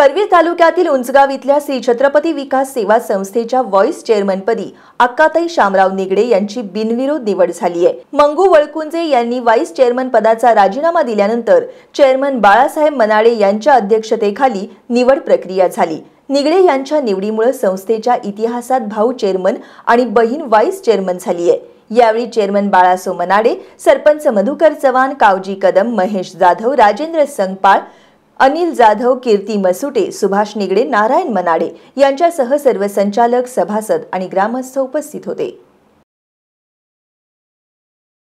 करवीर तालुक्यातील उंचगाव इथल्या श्री छत्रपती विकास सेवा संस्थेच्या व्हॉइस चेअरमनपदी अक्काताई शामराव निगडे यांची बिनविरोध निवड झाली आहे मंगू वळकुंजे यांनी व्हाईस चेअरमन पदाचा राजीनामा दिल्यानंतर चेअरमन बाळासाहेब मनाळे यांच्या अध्यक्षतेखाली निवड प्रक्रिया झाली निगडे यांच्या निवडीमुळे संस्थेच्या इतिहासात भाऊ चेअरमन आणि बहीण व्हाईस चेअरमन झाली आहे यावेळी चेअरमन बाळासो मनाडे सरपंच मधुकर चव्हाण कावजी कदम महेश जाधव राजेंद्र संगपाळ अनिल जाधव कीर्ती मसुटे सुभाष निगडे नारायण मनाडे यांच्यासह सर्व संचालक सभासद आणि ग्रामस्थ उपस्थित होते